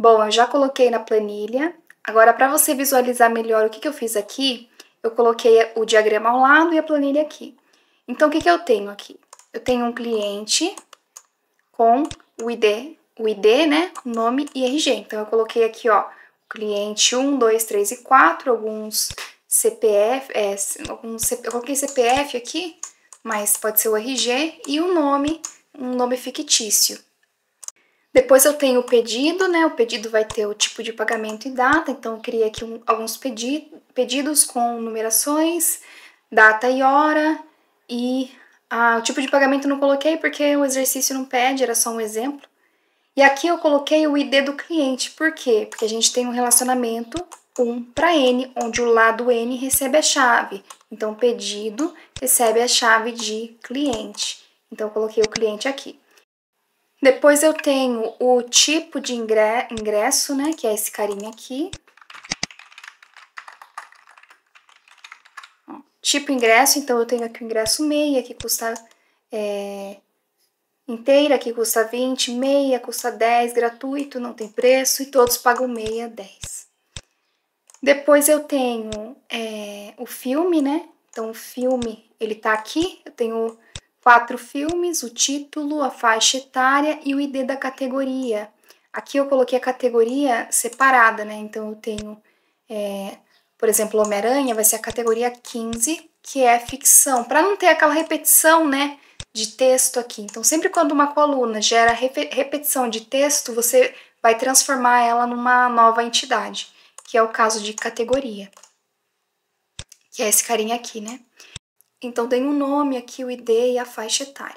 Bom, eu já coloquei na planilha. Agora, para você visualizar melhor o que, que eu fiz aqui, eu coloquei o diagrama ao lado e a planilha aqui. Então, o que, que eu tenho aqui? Eu tenho um cliente com o ID, o ID, né, nome e RG. Então, eu coloquei aqui, ó, cliente 1, 2, 3 e 4, alguns CPF, é, alguns, eu coloquei CPF aqui, mas pode ser o RG, e o um nome, um nome fictício. Depois eu tenho o pedido, né? O pedido vai ter o tipo de pagamento e data, então eu criei aqui um, alguns pedi pedidos com numerações, data e hora e ah, o tipo de pagamento eu não coloquei porque o exercício não pede, era só um exemplo. E aqui eu coloquei o ID do cliente, por quê? Porque a gente tem um relacionamento 1 para N, onde o lado N recebe a chave. Então, pedido recebe a chave de cliente. Então, eu coloquei o cliente aqui. Depois eu tenho o tipo de ingresso, né, que é esse carinha aqui. Tipo ingresso, então eu tenho aqui o ingresso meia, que custa é, inteira, que custa 20, meia custa 10, gratuito, não tem preço, e todos pagam meia 10. Depois eu tenho é, o filme, né, então o filme, ele tá aqui, eu tenho quatro filmes, o título, a faixa etária e o ID da categoria. Aqui eu coloquei a categoria separada, né? Então eu tenho, é, por exemplo, Homem-Aranha vai ser a categoria 15, que é ficção, para não ter aquela repetição, né? De texto aqui. Então, sempre quando uma coluna gera repetição de texto, você vai transformar ela numa nova entidade, que é o caso de categoria, que é esse carinha aqui, né? Então tem o um nome aqui, o ID e a faixa etária.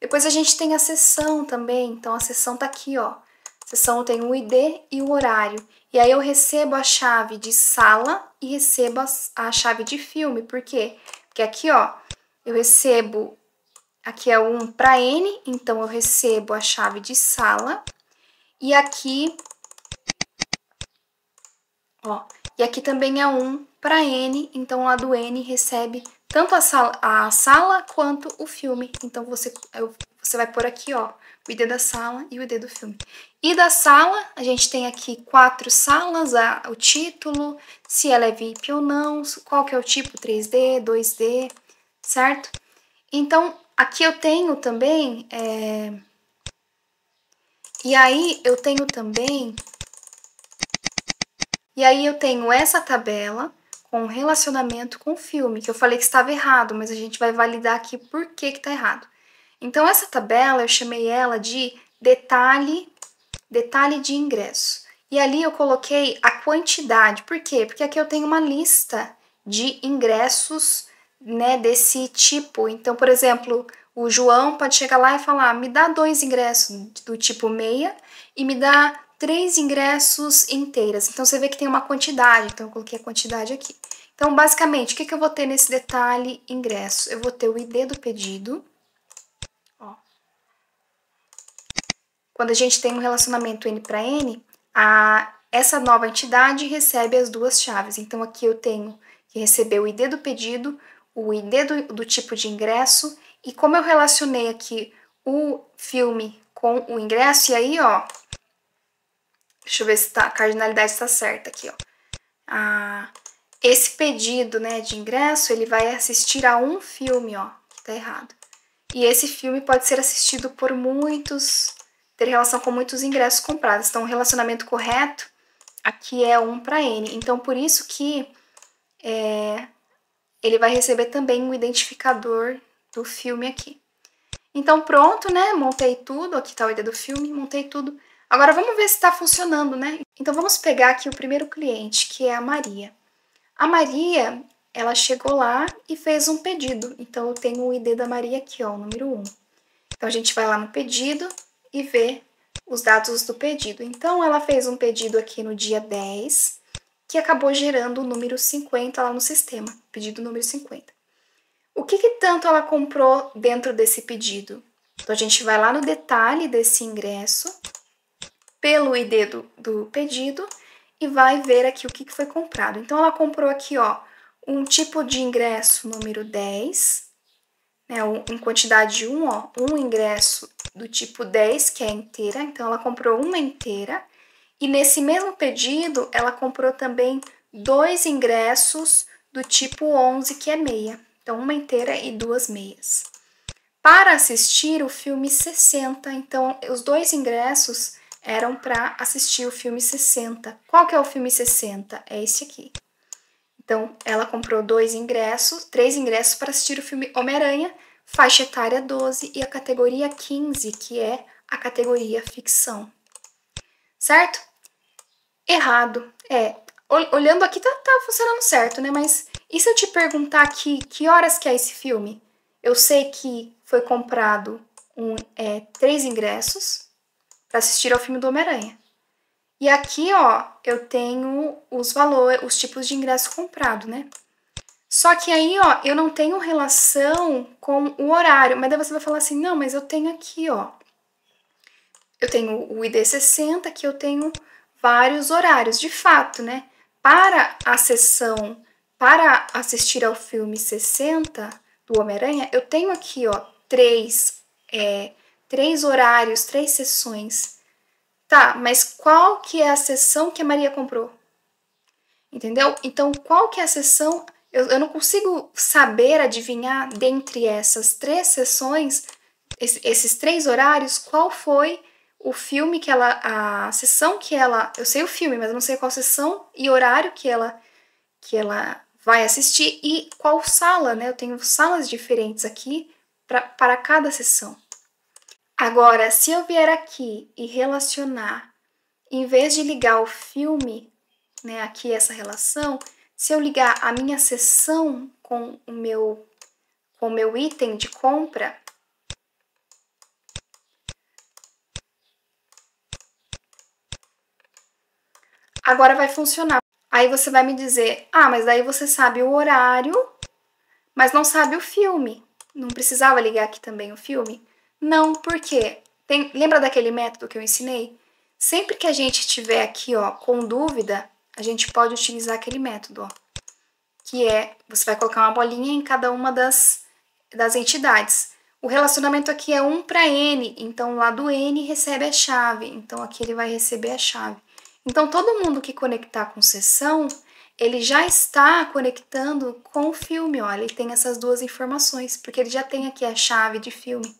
Depois a gente tem a sessão também, então a sessão tá aqui, ó. A sessão tem o ID e o horário. E aí eu recebo a chave de sala e recebo a, a chave de filme, por quê? Porque aqui, ó, eu recebo Aqui é um para N, então eu recebo a chave de sala. E aqui, ó, e aqui também é um para N, então lá do N recebe tanto a sala, a sala quanto o filme. Então você, você vai por aqui, ó, o ID da sala e o ID do filme. E da sala, a gente tem aqui quatro salas, a, o título, se ela é VIP ou não, qual que é o tipo, 3D, 2D, certo? Então, aqui eu tenho também... É... E aí, eu tenho também... E aí, eu tenho essa tabela com relacionamento com o filme, que eu falei que estava errado, mas a gente vai validar aqui por que está errado. Então, essa tabela eu chamei ela de detalhe, detalhe de ingresso. E ali eu coloquei a quantidade. Por quê? Porque aqui eu tenho uma lista de ingressos né, desse tipo. Então, por exemplo, o João pode chegar lá e falar: me dá dois ingressos do tipo meia e me dá três ingressos inteiras. Então, você vê que tem uma quantidade. Então, eu coloquei a quantidade aqui. Então, basicamente, o que, que eu vou ter nesse detalhe ingresso? Eu vou ter o ID do pedido. Ó. Quando a gente tem um relacionamento N para N, a, essa nova entidade recebe as duas chaves. Então, aqui eu tenho que receber o ID do pedido, o ID do, do tipo de ingresso, e como eu relacionei aqui o filme com o ingresso, e aí, ó, deixa eu ver se tá, a cardinalidade está certa aqui, ó. A, ah, esse pedido, né, de ingresso, ele vai assistir a um filme, ó, tá errado. E esse filme pode ser assistido por muitos, ter relação com muitos ingressos comprados. Então, o relacionamento correto aqui é 1 para N. Então, por isso que é, ele vai receber também um identificador do filme aqui. Então, pronto, né? Montei tudo. Aqui tá o ID do filme, montei tudo. Agora, vamos ver se está funcionando, né? Então, vamos pegar aqui o primeiro cliente, que é a Maria. A Maria, ela chegou lá e fez um pedido. Então, eu tenho o ID da Maria aqui, ó, o número 1. Então, a gente vai lá no pedido e vê os dados do pedido. Então, ela fez um pedido aqui no dia 10, que acabou gerando o número 50 lá no sistema, pedido número 50. O que, que tanto ela comprou dentro desse pedido? Então, a gente vai lá no detalhe desse ingresso, pelo ID do, do pedido, e vai ver aqui o que, foi comprado. Então, ela comprou aqui, ó, um tipo de ingresso número 10, né, em quantidade 1, ó, um ingresso do tipo 10, que é inteira, então ela comprou uma inteira, e nesse mesmo pedido ela comprou também dois ingressos do tipo 11, que é meia, então uma inteira e duas meias. Para assistir o filme 60, então os dois ingressos eram para assistir o filme 60. Qual que é o filme 60? É esse aqui. Então, ela comprou dois ingressos, três ingressos para assistir o filme Homem-Aranha, faixa etária 12 e a categoria 15, que é a categoria ficção. Certo? Errado. É, olhando aqui tá, tá funcionando certo, né? Mas e se eu te perguntar aqui que horas que é esse filme? Eu sei que foi comprado um, é, três ingressos, para assistir ao filme do Homem-Aranha. E aqui, ó, eu tenho os valores, os tipos de ingresso comprado, né? Só que aí, ó, eu não tenho relação com o horário. Mas daí você vai falar assim, não, mas eu tenho aqui, ó. Eu tenho o ID60, que eu tenho vários horários. De fato, né? Para a sessão, para assistir ao filme 60 do Homem-Aranha, eu tenho aqui, ó, três é, três horários, três sessões. Tá, mas qual que é a sessão que a Maria comprou? Entendeu? Então, qual que é a sessão? Eu, eu não consigo saber, adivinhar, dentre essas três sessões, esses três horários, qual foi o filme que ela. a sessão que ela. Eu sei o filme, mas eu não sei qual sessão e horário que ela que ela vai assistir e qual sala, né? Eu tenho salas diferentes aqui para cada sessão. Agora, se eu vier aqui e relacionar, em vez de ligar o filme, né, aqui essa relação, se eu ligar a minha sessão com o meu, com o meu item de compra, agora vai funcionar. Aí você vai me dizer, ah, mas daí você sabe o horário, mas não sabe o filme. Não precisava ligar aqui também o filme? Não, por quê? Tem, lembra daquele método que eu ensinei? Sempre que a gente tiver aqui, ó, com dúvida, a gente pode utilizar aquele método, ó. Que é, você vai colocar uma bolinha em cada uma das, das entidades. O relacionamento aqui é 1 para N, então lá do N recebe a chave. Então aqui ele vai receber a chave. Então todo mundo que conectar com sessão, ele já está conectando com o filme, ó. Ele tem essas duas informações, porque ele já tem aqui a chave de filme.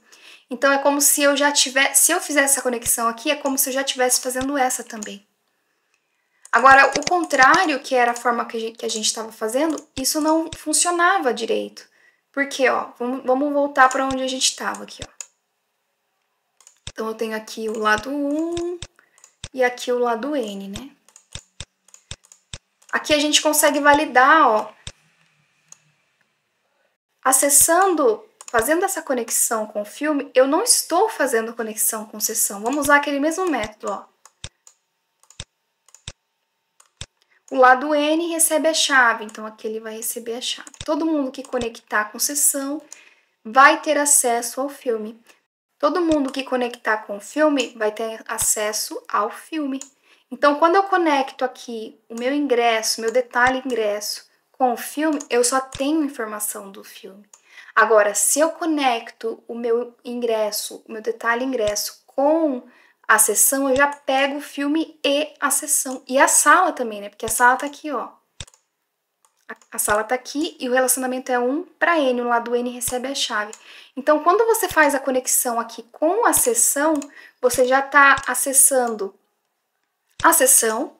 Então é como se eu já tivesse, se eu fizesse essa conexão aqui, é como se eu já estivesse fazendo essa também. Agora, o contrário, que era a forma que a gente estava fazendo, isso não funcionava direito. Porque, ó, vamos, voltar para onde a gente estava aqui, ó. Então, eu tenho aqui o lado 1 e aqui o lado N, né? Aqui a gente consegue validar, ó, acessando fazendo essa conexão com o filme, eu não estou fazendo conexão com sessão. Vamos usar aquele mesmo método, ó. O lado N recebe a chave, então aqui ele vai receber a chave. Todo mundo que conectar com sessão vai ter acesso ao filme. Todo mundo que conectar com o filme vai ter acesso ao filme. Então, quando eu conecto aqui o meu ingresso, meu detalhe ingresso com o filme, eu só tenho informação do filme. Agora, se eu conecto o meu ingresso, o meu detalhe ingresso com a sessão, eu já pego o filme e a sessão. E a sala também, né? Porque a sala tá aqui, ó. A sala tá aqui e o relacionamento é um para N, o lado N recebe a chave. Então, quando você faz a conexão aqui com a sessão, você já está acessando a sessão,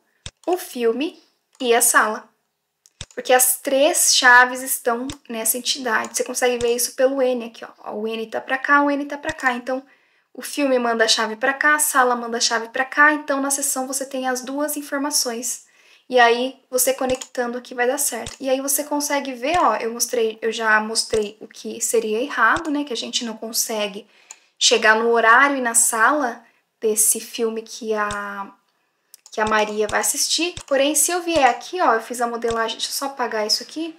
o filme e a sala. Porque as três chaves estão nessa entidade. Você consegue ver isso pelo N aqui, ó. O N tá para cá, o N tá para cá. Então, o filme manda a chave para cá, a sala manda a chave para cá. Então, na sessão você tem as duas informações. E aí, você conectando aqui vai dar certo. E aí você consegue ver, ó, eu mostrei, eu já mostrei o que seria errado, né, que a gente não consegue chegar no horário e na sala desse filme que a que a Maria vai assistir. Porém, se eu vier aqui, ó, eu fiz a modelagem, deixa eu só apagar isso aqui.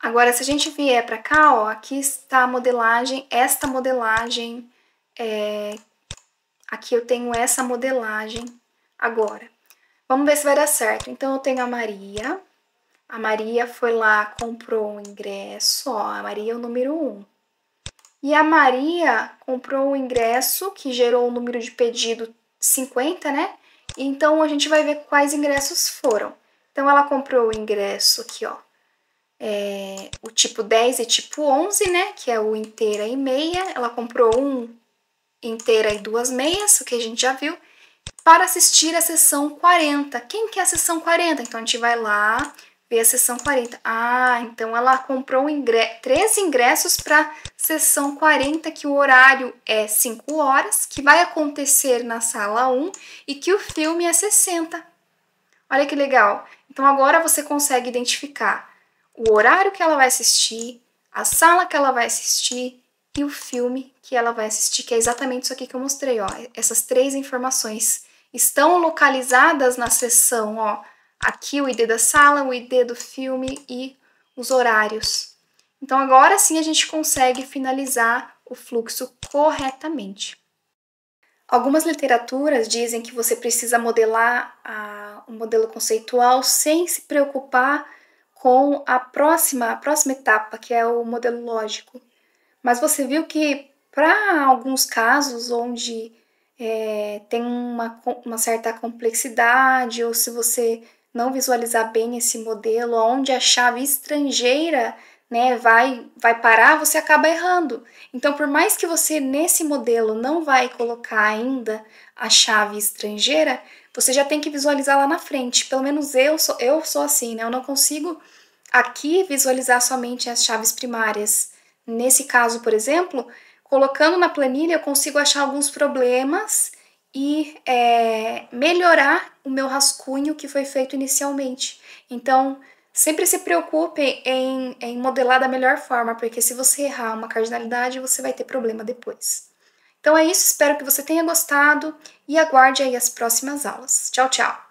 Agora, se a gente vier pra cá, ó, aqui está a modelagem, esta modelagem, é... aqui eu tenho essa modelagem agora. Vamos ver se vai dar certo. Então, eu tenho a Maria, a Maria foi lá, comprou o ingresso, ó, a Maria é o número 1. Um. E a Maria comprou o ingresso, que gerou o um número de pedido 50, né? Então a gente vai ver quais ingressos foram. Então ela comprou o ingresso aqui, ó. É, o tipo 10 e tipo 11, né? Que é o inteira e meia. Ela comprou um inteira e duas meias, o que a gente já viu, para assistir a sessão 40. Quem quer a sessão 40? Então a gente vai lá, ver a sessão 40. Ah, então ela comprou ingre três ingressos para sessão 40, que o horário é 5 horas, que vai acontecer na sala 1 e que o filme é 60. Olha que legal. Então agora você consegue identificar o horário que ela vai assistir, a sala que ela vai assistir e o filme que ela vai assistir, que é exatamente isso aqui que eu mostrei, ó. Essas três informações estão localizadas na sessão, ó Aqui o ID da sala, o ID do filme e os horários. Então agora sim a gente consegue finalizar o fluxo corretamente. Algumas literaturas dizem que você precisa modelar o um modelo conceitual sem se preocupar com a próxima, a próxima etapa, que é o modelo lógico. Mas você viu que para alguns casos onde é, tem uma, uma certa complexidade, ou se você não visualizar bem esse modelo, aonde a chave estrangeira né, vai, vai parar, você acaba errando. Então, por mais que você nesse modelo não vai colocar ainda a chave estrangeira, você já tem que visualizar lá na frente. Pelo menos eu sou, eu sou assim, né? Eu não consigo aqui visualizar somente as chaves primárias. Nesse caso, por exemplo, colocando na planilha, eu consigo achar alguns problemas e é, melhorar o meu rascunho que foi feito inicialmente. Então, sempre se preocupe em, em modelar da melhor forma, porque se você errar uma cardinalidade, você vai ter problema depois. Então é isso, espero que você tenha gostado e aguarde aí as próximas aulas. Tchau, tchau!